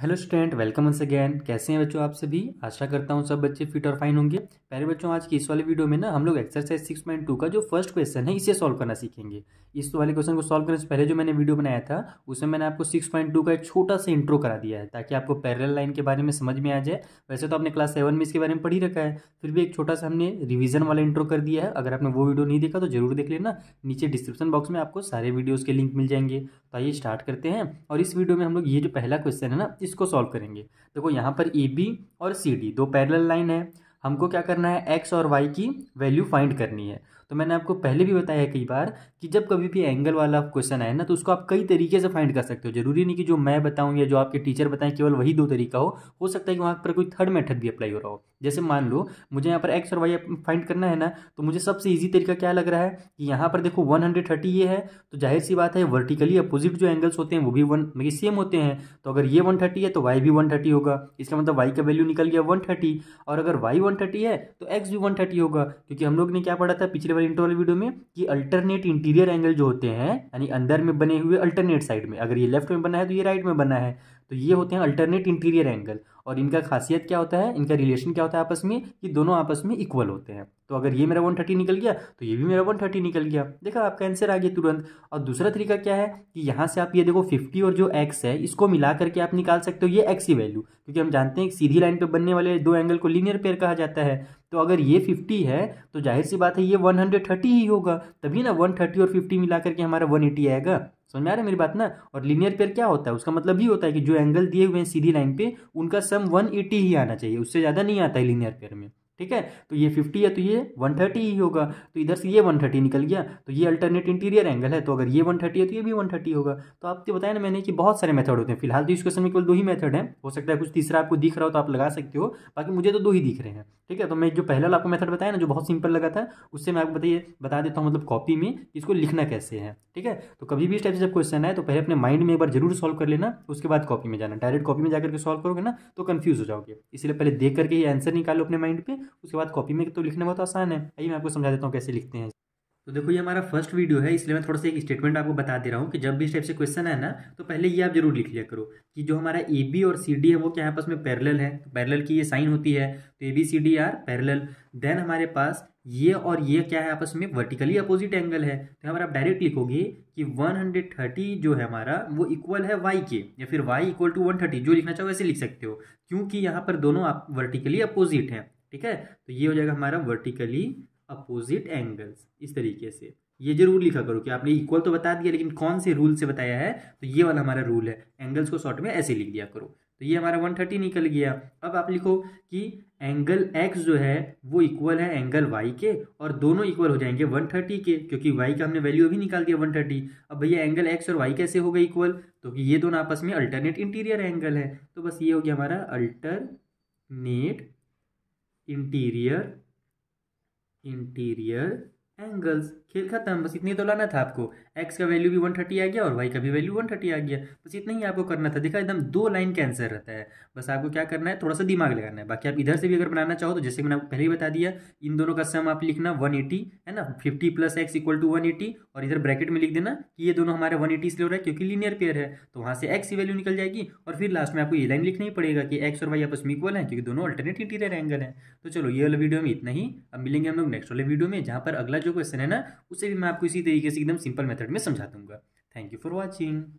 hello student welcome us again कैसे हैं बच्चों आप सभी आशा करता हूँ सब बच्चे फिट और फाइन होंगे पहले बच्चों आज की इस वाले वीडियो में ना हम लोग एक्सरसाइज सिक्स पॉइंट टू का जो फर्स्ट क्वेश्चन है इसे सॉल्व करना सीखेंगे इस वाले क्वेश्चन को सॉल्व करने से पहले जो मैंने वीडियो बनाया था उसमें मैंने आपको सिक्स पॉइंट टू का एक छोटा सा इंट्रो करा दिया है ताकि आपको पैरल लाइन के बारे में समझ में आ जाए वैसे तो आपने क्लास सेवन में इसके बारे में पढ़ी रखा है फिर भी एक छोटा सा हमने रिविजन वाला इंट्रो कर दिया है अगर आपने वो वीडियो नहीं देखा तो जरूर देख लेना नीचे डिस्क्रिप्शन बॉक्स में आपको सारे वीडियोज़ के लिंक मिल जाएंगे तो आइए स्टार्ट करते हैं और इस वीडियो में हम लोग ये जो पहला क्वेश्चन है ना इसको सॉल्व करेंगे देखो यहाँ पर ए बी और सी डी दो पैरेलल लाइन है हमको क्या करना है एक्स और वाई की वैल्यू फाइंड करनी है तो मैंने आपको पहले भी बताया कई बार कि जब कभी भी एंगल वाला क्वेश्चन आए ना तो उसको आप कई तरीके से फाइंड कर सकते हो जरूरी नहीं कि जो मैं बताऊँ या जो आपके टीचर बताएं केवल वही दो तरीका हो हो सकता है कि वहाँ पर कोई थर्ड मेथड भी अप्लाई हो रहा हो जैसे मान लो मुझे यहाँ पर एक्स और वाई फाइंड करना है ना तो मुझे सबसे ईजी तरीका क्या लग रहा है कि यहाँ पर देखो वन ये है तो जाहिर सी बात है वर्टिकली अपोजिट जो एंगल्स होते हैं वो भी वन मतलब सेम होते हैं तो अगर ये वन है तो वाई भी वन होगा इसका मतलब वाई का वैल्यू निकल गया वन और अगर वाई वन है तो एक्स भी वन होगा क्योंकि हम लोग ने क्या पढ़ा था पिछले वाली इंटर वाली वीडियो में कि अल्टरनेट इंटीरियर एंगल जो होते हैं यानी अंदर में बने हुए अल्टरनेट साइड में अगर ये लेफ्ट में बना है तो ये राइट में बना है तो ये होते हैं अल्टरनेट इंटीरियर एंगल और इनका खासियत क्या होता है इनका रिलेशन क्या होता है आपस में कि दोनों आपस में इक्वल होते हैं तो अगर ये मेरा वन थर्टी निकल गया तो ये भी मेरा वन थर्टी निकल गया देखा आपका आंसर आ गया तुरंत और दूसरा तरीका क्या है कि यहाँ से आप ये देखो फिफ्टी और जो एक्स है इसको मिला करके आप निकाल सकते हो ये एक्स की वैल्यू क्योंकि हम जानते हैं सीधी लाइन पर बनने वाले दो एंगल को लीनियर पेयर कहा जाता है तो अगर ये फिफ्टी है तो जाहिर सी बात है ये वन हंड्रेड थर्टी ही होगा तभी ना वन थर्टी और फिफ्टी मिला करके हमारा वन एटी आएगा समझ में आ रहा है मेरी बात ना और लीनियर पेयर क्या होता है उसका मतलब ये होता है कि जो एंगल दिए हुए हैं सीधी लाइन पे उनका सम वन एटी ही आना चाहिए उससे ज़्यादा नहीं आता है लीनियर पेयर में ठीक है तो ये फिफ्टी है तो ये वन थर्टी ही होगा तो इधर से ये वन थर्टी निकल गया तो ये अल्टरनेट इंटीरियर एंगल है तो अगर ये वन थर्टी है तो ये भी वन थर्टी होगा तो तो बताया ना मैंने कि बहुत सारे मेथड होते हैं फिलहाल तो इस क्वेश्चन में केवल दो ही मेथड हैं हो सकता है कुछ तीसरा आपको दिख रहा हो तो आप लगा सकते हो बाकी मुझे तो दो ही दिख रहे हैं ठीक है तो मैं जो पहला आपको मेथड बताया ना जो बहुत सिंपल लगा था उससे मैं आपको बताइए बता देता हूँ मतलब कॉपी में इसको लिखना कैसे है ठीक है तो कभी भी इस टाइप से जब क्वेश्चन आए तो पहले अपने माइंड में एक बार जरूर सॉल्व कर लेना उसके बाद कॉपी में जाना डायरेक्ट कॉपी में जाकर के सॉल्व करोगे ना तो कन्फ्यूज हो जाओगे इसलिए पहले देख करके ये आंसर निकालो अपने माइंड पर उसके बाद कॉपी में तो लिखना बहुत तो आसान है आइए मैं आपको समझा देता हूँ कैसे लिखते हैं तो देखो ये हमारा फर्स्ट वीडियो है इसलिए मैं थोड़ा सा एक स्टेटमेंट आपको बता दे रहा हूँ कि जब भी इस टाइप से क्वेश्चन है ना तो पहले ये आप जरूर लिख लिया करो कि जो हमारा ए बी और सी डी है वो क्या आपस में पैरेलल है तो पैरेलल की ये साइन होती है तो A B C D are parallel then हमारे पास ये और ये क्या है आपस में वर्टिकली अपोजिट एंगल है तो यहाँ पर आप डायरेक्ट लिखोगे कि 130 जो है हमारा वो इक्वल है वाई के या फिर वाई इक्वल टू 130 जो लिखना चाहो वैसे लिख सकते हो क्योंकि यहाँ पर दोनों आप वर्टिकली अपोजिट हैं ठीक है तो ये हो जाएगा हमारा वर्टिकली अपोजिट एंगल्स इस तरीके से ये जरूर लिखा करो कि आपने इक्वल तो बता दिया लेकिन कौन से रूल से बताया है तो ये वाला हमारा रूल है एंगल्स को शॉर्ट में ऐसे लिख दिया करो तो ये हमारा 130 निकल गया अब आप लिखो कि एंगल एक्स जो है वो इक्वल है एंगल वाई के और दोनों इक्वल हो जाएंगे 130 के क्योंकि वाई का हमने वैल्यू अभी निकाल दिया 130 अब भैया एंगल एक्स और वाई कैसे हो गए इक्वल तो ये दोनों आपस में अल्टरनेट इंटीरियर एंगल है तो बस ये हो गया हमारा अल्टरनेट इंटीरियर इंटीरियर एंगल्स खेल खत्म बस इतनी तो लाना था आपको एक्स का वैल्यू भी वन थर्टी आ गया और वाई का भी वैल्यू वन थर्टी आ गया बस इतना ही आपको करना था देखा एकदम दो लाइन के आंसर रहता है बस आपको क्या करना है थोड़ा सा दिमाग लगाना है बाकी आप इधर से भी अगर बनाना चाहो तो जैसे मैंने आपको पहले ही बता दिया इन दोनों का सम आप लिखना वन एटी है ना fifty plus x equal to one eighty और इधर ब्रैकेट में लिख देना कि ये दोनों हमारे वन एटी इसलिए हो रहा है क्योंकि लीनियर पेयर है तो वहाँ से एक्स की वैल्यू निकल जाएगी और फिर लास्ट में आपको ये लाइन लिखना ही पड़ेगा कि एक्स और वाई आपस में इक्वल है क्योंकि दोनों अल्टरनेट इंटीरियर एंगल है तो चलो ये वाले वीडियो में इतना ही अब मिलेंगे हम लोग नेक्स्ट वाले वीडियो में जहाँ पर अगला जो क्वेश्चन है ना उसे भी मैं आपको इसी तरीके से एकदम सिंपल मेथड मेथड में समझा दूंगा थैंक यू फॉर वॉचिंग